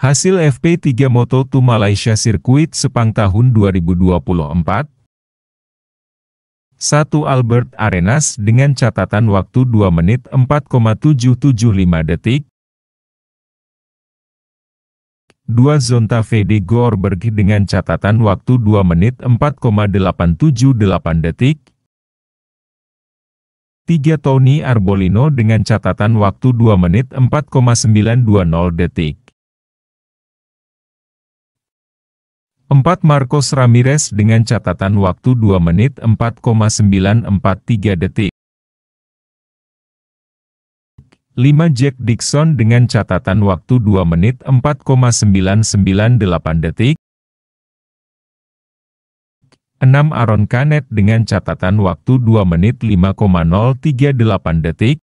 Hasil FP3 Moto2 Malaysia Circuit Sepang tahun 2024 1 Albert Arenas dengan catatan waktu 2 menit 4,775 detik. 2 Zonta Fede Gorberg dengan catatan waktu 2 menit 4,878 detik. 3 Tony Arbolino dengan catatan waktu 2 menit 4,920 detik. 4. Marcos Ramirez dengan catatan waktu 2 menit 4,943 detik. 5. Jack Dixon dengan catatan waktu 2 menit 4,998 detik. 6. Aaron Canet dengan catatan waktu 2 menit 5,038 detik.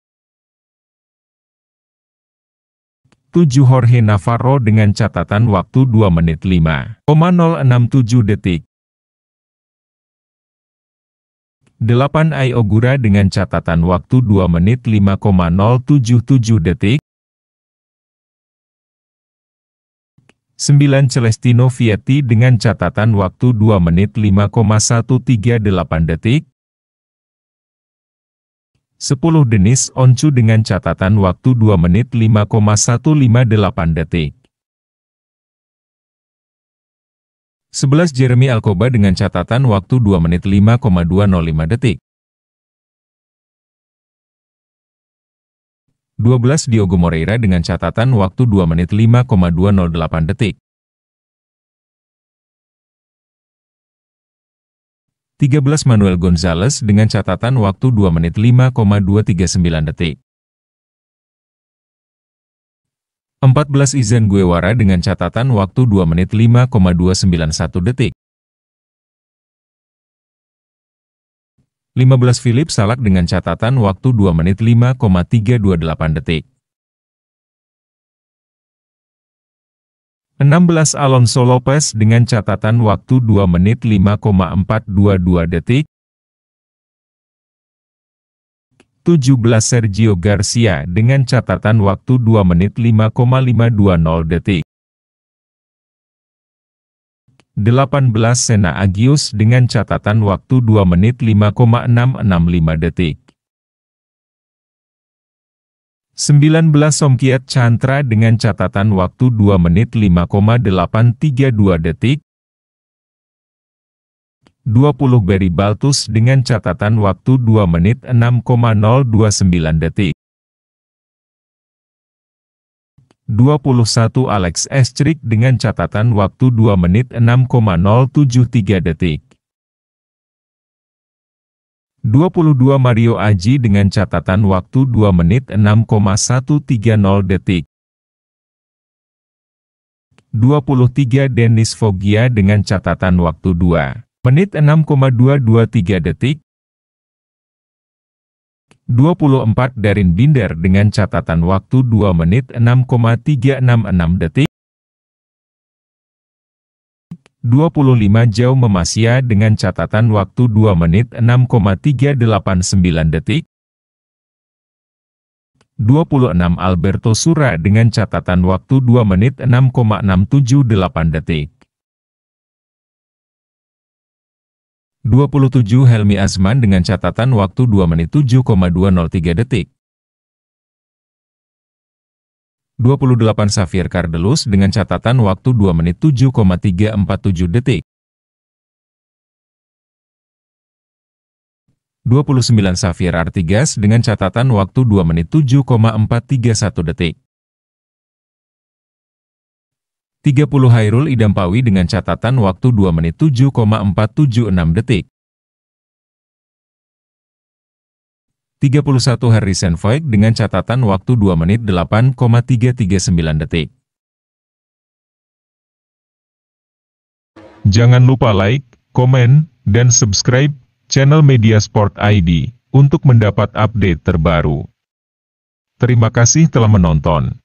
7 Jorge Navarro dengan catatan waktu 2 menit 5,067 detik. 8 Ayogura dengan catatan waktu 2 menit 5,077 detik. 9 Celestino Vietti dengan catatan waktu 2 menit 5,138 detik. 10 Denis Oncu dengan catatan waktu 2 menit 5,158 detik. 11 Jeremy Alcoba dengan catatan waktu 2 menit 5,205 detik. 12 Diogo Moreira dengan catatan waktu 2 menit 5,208 detik. 13 Manuel Gonzalez dengan catatan waktu 2 menit 5,239 detik. 14 Izan Guevara dengan catatan waktu 2 menit 5,291 detik. 15 Philip Salak dengan catatan waktu 2 menit 5,328 detik. 16 Alonso Lopez dengan catatan waktu 2 menit 5,422 detik. 17 Sergio Garcia dengan catatan waktu 2 menit 5,520 detik. 18 Sena Agius dengan catatan waktu 2 menit 5,665 detik. 19 Somkiat Chantra dengan catatan waktu 2 menit 5,832 detik. 20 Barry Baltus dengan catatan waktu 2 menit 6,029 detik. 21 Alex Estrik dengan catatan waktu 2 menit 6,073 detik. 22 Mario Aji dengan catatan waktu 2 menit 6,130 detik. 23 Dennis Foggia dengan catatan waktu 2 menit 6,223 detik. 24 Darin Binder dengan catatan waktu 2 menit 6,366 detik. 25 jauh memasia dengan catatan waktu 2 menit 6,389 detik. 26 Alberto Sura dengan catatan waktu 2 menit 6,678 detik. 27 Helmi Azman dengan catatan waktu 2 menit 7,203 detik. 28 safir kardelus dengan catatan waktu 2 menit 7,347 detik. 29 safir Artigas dengan catatan waktu 2 menit 7,431 detik. 30 Hairul Idampawi dengan catatan waktu 2 menit 7,476 detik. 31 Harrison Voigt dengan catatan waktu 2 menit 8,339 detik. Jangan lupa like, komen, dan subscribe channel Media Sport ID untuk mendapat update terbaru. Terima kasih telah menonton.